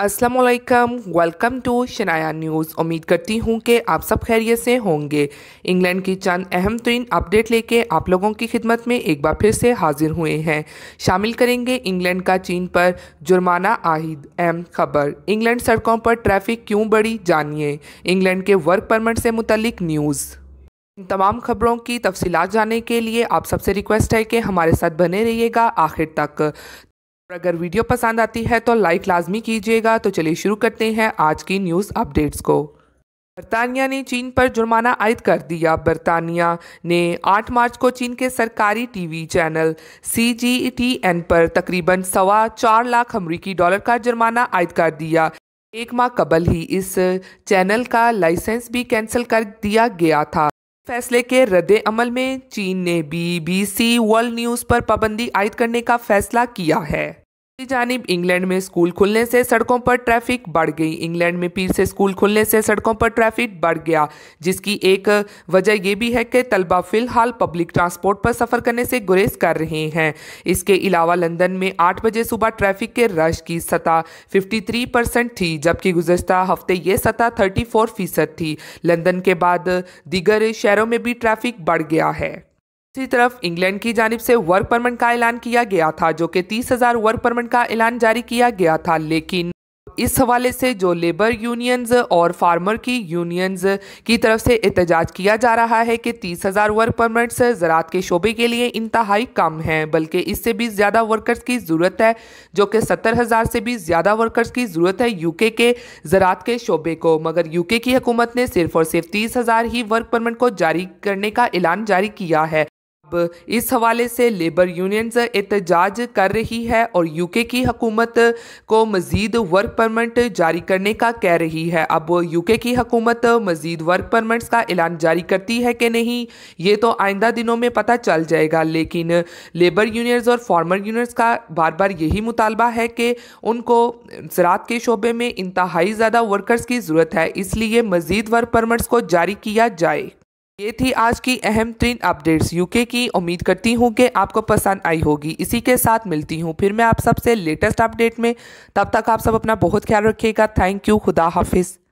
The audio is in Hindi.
Aslam welcome to Shanaya news उम्मीद करती हूँ कि आप सब खैरियत से होंगे इंग्लैंड की चंद अहम तरीन अपडेट लेके आप लोगों की खिदमत में एक बार फिर से हाजिर हुए हैं शामिल करेंगे इंग्लैंड का चीन पर जुर्माना आहिद अहम खबर इंग्लैंड सड़कों पर ट्रैफिक क्यों बढ़ी जानिए इंग्लैंड के वर्क परमिट से मुतलिक न्यूज़ इन तमाम खबरों की तफसीत जानने के लिए आप सबसे रिक्वेस्ट है कि हमारे साथ बने रहिएगा आखिर तक अगर वीडियो पसंद आती है तो लाइक लाजमी कीजिएगा तो चलिए शुरू करते हैं आज की न्यूज़ अपडेट्स को बरतानिया ने चीन पर जुर्माना आयद कर दिया बरतानिया ने 8 मार्च को चीन के सरकारी TV channel C G T N पर तकरीबन सवा चार लाख अमरीकी डॉलर का जुर्माना आयद कर दिया एक माह कबल ही इस चैनल का लाइसेंस भी कैंसिल कर दिया गया था फैसले के रद्द अमल में चीन ने बीबीसी वर्ल्ड न्यूज़ पर पाबंदी आयद करने का फैसला किया है जानब इंग्लैंड में स्कूल खुलने से सड़कों पर ट्रैफिक बढ़ गई इंग्लैंड में पीर से स्कूल खुलने से सड़कों पर ट्रैफिक बढ़ गया जिसकी एक वजह यह भी है कि तलबा फ़िलहाल पब्लिक ट्रांसपोर्ट पर सफ़र करने से गुरेज कर रहे हैं इसके अलावा लंदन में आठ बजे सुबह ट्रैफिक के रश की सतह 53 परसेंट थी जबकि गुजशत हफ्ते ये सतह थर्टी फीसद थी लंदन के बाद दीगर शहरों में भी ट्रैफिक बढ़ गया है इसी तरफ इंग्लैंड की जानब से वर्क परमिट का ऐलान किया गया था जो कि तीस हजार वर्क परमिट का ऐलान जारी किया गया था लेकिन इस हवाले से जो लेबर यूनियंस और फार्मर की यूनियंस की तरफ से एहतजाज किया जा रहा है कि तीस हज़ार वर्क परमिट्स ज़रात के शोबे के लिए इंतहाई कम हैं बल्कि इससे भी ज़्यादा वर्कर्स की ज़रूरत है जो कि सत्तर हज़ार से भी ज़्यादा वर्कर्स की ज़रूरत है यूके के ज़रात के शोबे को मगर यूके की हुकूमत ने सिर्फ और सिर्फ तीस हज़ार ही वर्क परमिट को जारी करने का ऐलान जारी किया है अब इस हवाले से लेबर यूनियंस एहतजाज कर रही है और यूके की हकूमत को मज़ीद वर्क परमिट जारी करने का कह रही है अब यूके की हकूमत मज़ीद वर्क परमिट्स का ऐलान जारी करती है कि नहीं ये तो आइंदा दिनों में पता चल जाएगा लेकिन लेबर यूनियंस और फार्मर यूनियंस का बार बार यही मुतालबा है कि उनको ज़रात के शोबे में इंतहाई ज़्यादा वर्कर्स की ज़रूरत है इसलिए मज़ीद वर्क परमिट्स को जारी किया जाए ये थी आज की अहम तीन अपडेट्स यूके की उम्मीद करती हूँ कि आपको पसंद आई होगी इसी के साथ मिलती हूँ फिर मैं आप सबसे लेटेस्ट अपडेट में तब तक आप सब अपना बहुत ख्याल रखिएगा थैंक यू खुदा हाफिज़